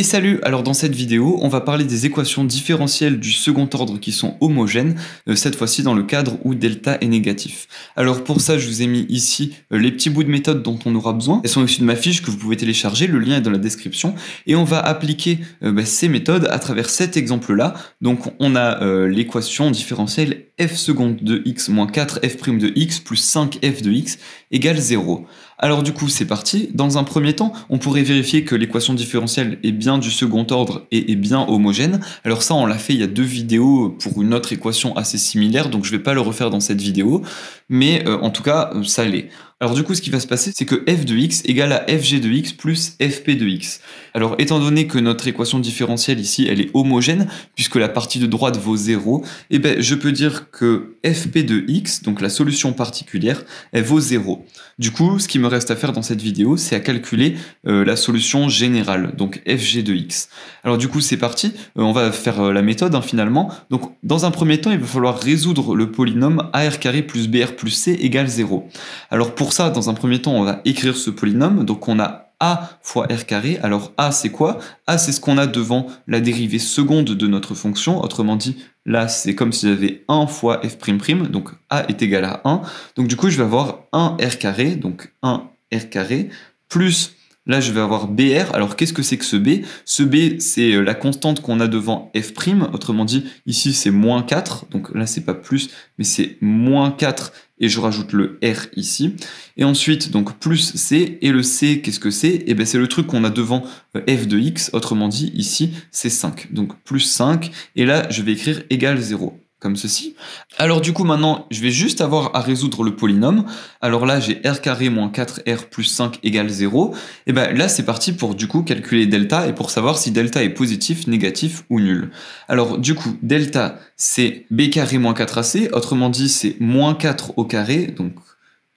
Et salut Alors dans cette vidéo, on va parler des équations différentielles du second ordre qui sont homogènes, euh, cette fois-ci dans le cadre où delta est négatif. Alors pour ça, je vous ai mis ici euh, les petits bouts de méthode dont on aura besoin. Elles sont au-dessus de ma fiche que vous pouvez télécharger, le lien est dans la description. Et on va appliquer euh, bah, ces méthodes à travers cet exemple-là. Donc on a l'équation différentielle f seconde de x moins 4 f prime de x plus 5 f de x égale 0. Alors du coup, c'est parti. Dans un premier temps, on pourrait vérifier que l'équation différentielle est bien du second ordre et est bien homogène. Alors ça, on l'a fait il y a deux vidéos pour une autre équation assez similaire, donc je ne vais pas le refaire dans cette vidéo, mais euh, en tout cas, ça l'est. Alors du coup, ce qui va se passer, c'est que f de x égale à fg de x plus fp de x. Alors étant donné que notre équation différentielle ici, elle est homogène, puisque la partie de droite vaut 0, eh ben, je peux dire que fp de x, donc la solution particulière, elle vaut 0. Du coup, ce qui me reste à faire dans cette vidéo, c'est à calculer euh, la solution générale, donc fg de x. Alors du coup, c'est parti, euh, on va faire euh, la méthode hein, finalement. Donc dans un premier temps, il va falloir résoudre le polynôme ar carré plus br plus c égale 0. Alors pour pour ça, dans un premier temps, on va écrire ce polynôme. Donc on a a fois r carré. Alors a c'est quoi a c'est ce qu'on a devant la dérivée seconde de notre fonction. Autrement dit, là c'est comme si j'avais 1 fois f', donc a est égal à 1. Donc du coup je vais avoir 1 r carré, donc 1 r carré, plus Là, je vais avoir BR. Alors, qu'est-ce que c'est que ce B Ce B, c'est euh, la constante qu'on a devant F'. Autrement dit, ici, c'est moins 4. Donc là, c'est pas plus, mais c'est moins 4. Et je rajoute le R ici. Et ensuite, donc, plus C. Et le C, qu'est-ce que c'est Eh bien c'est le truc qu'on a devant euh, F de X. Autrement dit, ici, c'est 5. Donc, plus 5. Et là, je vais écrire égal 0 comme ceci. Alors du coup maintenant, je vais juste avoir à résoudre le polynôme. Alors là, j'ai r carré moins 4r plus 5 égale 0. Et eh ben là, c'est parti pour du coup calculer delta et pour savoir si delta est positif, négatif ou nul. Alors du coup, delta c'est b carré moins 4ac, autrement dit c'est moins 4 au carré, donc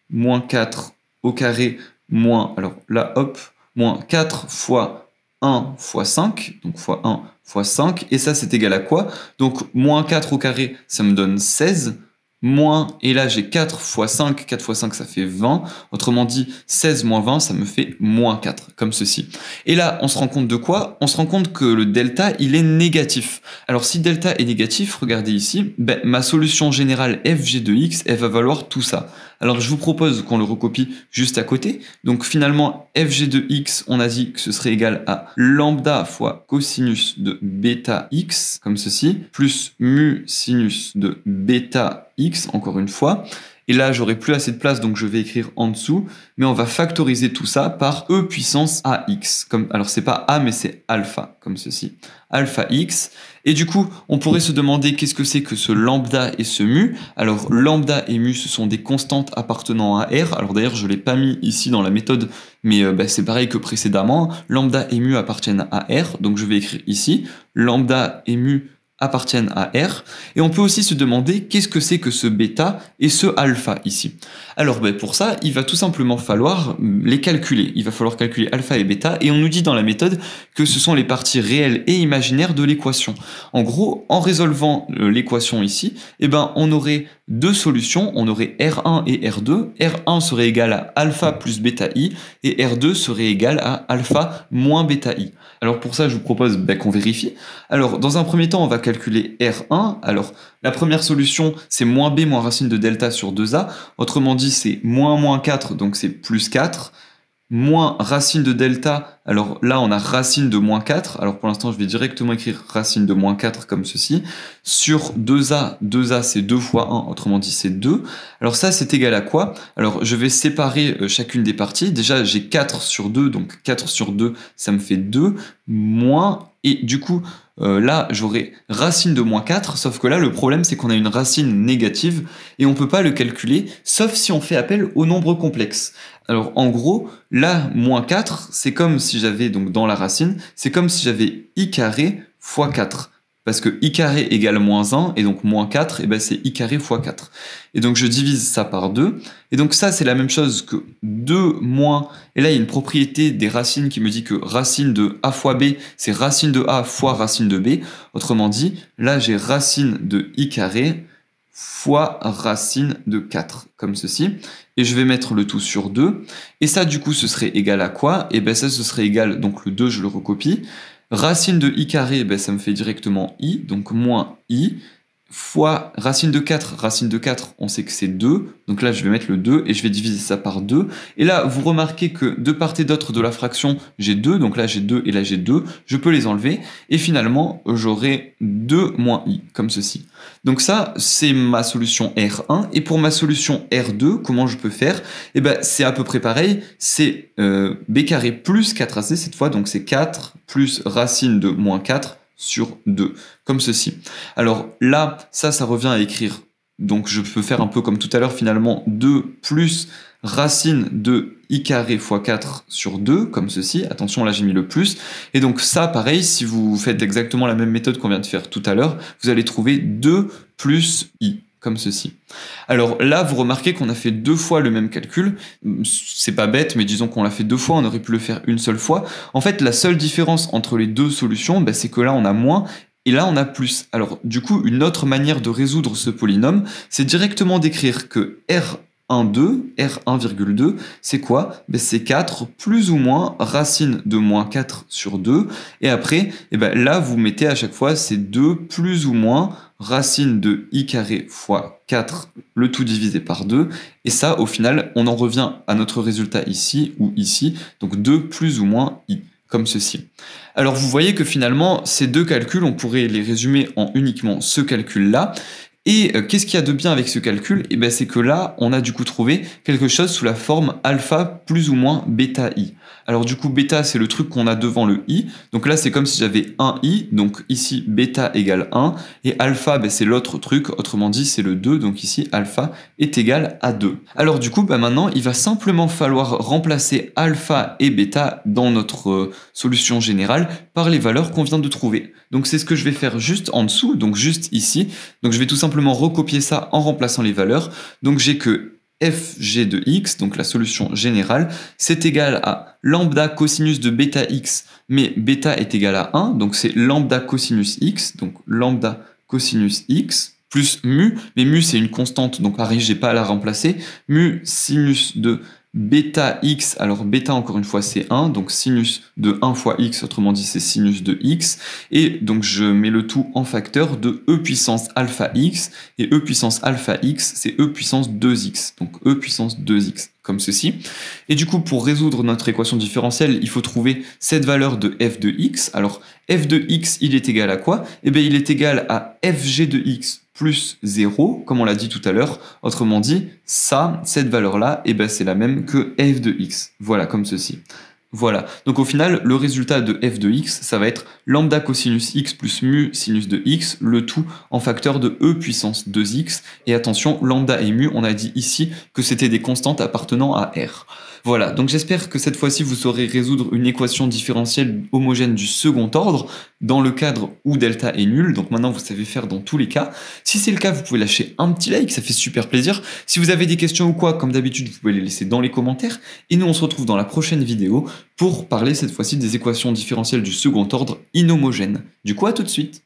moins 4 au carré moins, alors là hop, moins 4 fois 1 fois 5, donc fois 1 fois 5, et ça c'est égal à quoi Donc moins 4 au carré, ça me donne 16, moins, et là j'ai 4 fois 5, 4 fois 5 ça fait 20, autrement dit 16 moins 20 ça me fait moins 4, comme ceci. Et là on se rend compte de quoi On se rend compte que le delta il est négatif. Alors si delta est négatif, regardez ici, ben, ma solution générale fg de x, elle va valoir tout ça. Alors je vous propose qu'on le recopie juste à côté, donc finalement fg de x on a dit que ce serait égal à lambda fois cosinus de bêta x, comme ceci, plus mu sinus de bêta x, encore une fois. Et là, j'aurai plus assez de place, donc je vais écrire en dessous. Mais on va factoriser tout ça par e puissance ax. Comme, alors c'est pas a, mais c'est alpha, comme ceci. Alpha x. Et du coup, on pourrait se demander qu'est-ce que c'est que ce lambda et ce mu. Alors lambda et mu, ce sont des constantes appartenant à r. Alors d'ailleurs, je l'ai pas mis ici dans la méthode, mais euh, bah, c'est pareil que précédemment. Lambda et mu appartiennent à r, donc je vais écrire ici. Lambda et mu appartiennent à R. Et on peut aussi se demander qu'est-ce que c'est que ce bêta et ce alpha ici. Alors ben, pour ça, il va tout simplement falloir les calculer. Il va falloir calculer alpha et bêta et on nous dit dans la méthode que ce sont les parties réelles et imaginaires de l'équation. En gros, en résolvant euh, l'équation ici, eh ben on aurait deux solutions, on aurait R1 et R2. R1 serait égal à alpha plus bêta i et R2 serait égal à alpha moins bêta i. Alors pour ça, je vous propose ben, qu'on vérifie. Alors dans un premier temps, on va calculer calculer R1. Alors, la première solution, c'est moins B moins racine de delta sur 2A. Autrement dit, c'est moins moins 4, donc c'est plus 4. Moins racine de delta, alors là, on a racine de moins 4. Alors pour l'instant, je vais directement écrire racine de moins 4 comme ceci. Sur 2A, 2A, c'est 2 fois 1, autrement dit, c'est 2. Alors ça, c'est égal à quoi Alors, je vais séparer euh, chacune des parties. Déjà, j'ai 4 sur 2, donc 4 sur 2, ça me fait 2, moins... Et du coup, euh, là, j'aurais racine de moins 4, sauf que là, le problème, c'est qu'on a une racine négative et on ne peut pas le calculer, sauf si on fait appel au nombre complexe. Alors, en gros, là, moins 4, c'est comme si j'avais, donc dans la racine, c'est comme si j'avais i carré fois 4. Parce que i carré égale moins 1, et donc moins 4, et ben c'est i carré fois 4. Et donc je divise ça par 2, et donc ça c'est la même chose que 2 moins, et là il y a une propriété des racines qui me dit que racine de a fois b, c'est racine de a fois racine de b. Autrement dit, là j'ai racine de i carré fois racine de 4, comme ceci. Et je vais mettre le tout sur 2. Et ça, du coup, ce serait égal à quoi Et eh ben ça, ce serait égal, donc le 2, je le recopie. Racine de i carré, ben, ça me fait directement i, donc moins i fois racine de 4, racine de 4, on sait que c'est 2, donc là je vais mettre le 2 et je vais diviser ça par 2. Et là, vous remarquez que de part et d'autre de la fraction, j'ai 2, donc là j'ai 2 et là j'ai 2, je peux les enlever, et finalement j'aurai 2 moins i, comme ceci. Donc ça, c'est ma solution R1, et pour ma solution R2, comment je peux faire Et eh ben c'est à peu près pareil, c'est euh, b carré plus 4ac cette fois, donc c'est 4 plus racine de moins 4 sur 2, comme ceci. Alors là, ça, ça revient à écrire. Donc je peux faire un peu comme tout à l'heure, finalement, 2 plus racine de i carré fois 4 sur 2, comme ceci. Attention, là j'ai mis le plus. Et donc ça, pareil, si vous faites exactement la même méthode qu'on vient de faire tout à l'heure, vous allez trouver 2 plus i comme ceci. Alors là, vous remarquez qu'on a fait deux fois le même calcul. C'est pas bête, mais disons qu'on l'a fait deux fois, on aurait pu le faire une seule fois. En fait, la seule différence entre les deux solutions, bah, c'est que là, on a moins et là, on a plus. Alors, du coup, une autre manière de résoudre ce polynôme, c'est directement d'écrire que R 2, R1,2, c'est quoi ben C'est 4 plus ou moins racine de moins 4 sur 2. Et après, et eh ben là, vous mettez à chaque fois ces 2 plus ou moins racine de i carré fois 4, le tout divisé par 2. Et ça, au final, on en revient à notre résultat ici ou ici, donc 2 plus ou moins i comme ceci. Alors vous voyez que finalement, ces deux calculs, on pourrait les résumer en uniquement ce calcul-là, et euh, qu'est-ce qu'il y a de bien avec ce calcul Et eh bien c'est que là, on a du coup trouvé quelque chose sous la forme alpha plus ou moins bêta i. Alors du coup, bêta, c'est le truc qu'on a devant le i. Donc là, c'est comme si j'avais un i. Donc ici, bêta égale 1. Et alpha, ben, c'est l'autre truc. Autrement dit, c'est le 2. Donc ici, alpha est égal à 2. Alors du coup, ben, maintenant, il va simplement falloir remplacer alpha et bêta dans notre euh, solution générale par les valeurs qu'on vient de trouver. Donc c'est ce que je vais faire juste en dessous. Donc juste ici. Donc je vais tout simplement recopier ça en remplaçant les valeurs. Donc j'ai que fg de x, donc la solution générale, c'est égal à lambda cosinus de bêta x, mais bêta est égal à 1, donc c'est lambda cosinus x, donc lambda cosinus x, plus mu, mais mu c'est une constante, donc pareil, j'ai pas à la remplacer, mu sinus de bêta x, alors bêta encore une fois c'est 1, donc sinus de 1 fois x, autrement dit c'est sinus de x, et donc je mets le tout en facteur de e puissance alpha x, et e puissance alpha x c'est e puissance 2x, donc e puissance 2x, comme ceci. Et du coup pour résoudre notre équation différentielle, il faut trouver cette valeur de f de x, alors f de x il est égal à quoi Eh bien il est égal à fg de x plus 0, comme on l'a dit tout à l'heure. Autrement dit, ça, cette valeur-là, eh ben, c'est la même que f de x. Voilà, comme ceci. Voilà. Donc au final, le résultat de f de x, ça va être lambda cosinus x plus mu sinus de x, le tout en facteur de e puissance 2x. Et attention, lambda et mu, on a dit ici que c'était des constantes appartenant à r. Voilà, donc j'espère que cette fois-ci vous saurez résoudre une équation différentielle homogène du second ordre dans le cadre où delta est nul, donc maintenant vous savez faire dans tous les cas. Si c'est le cas, vous pouvez lâcher un petit like, ça fait super plaisir. Si vous avez des questions ou quoi, comme d'habitude, vous pouvez les laisser dans les commentaires. Et nous, on se retrouve dans la prochaine vidéo pour parler cette fois-ci des équations différentielles du second ordre inhomogènes. Du coup, à tout de suite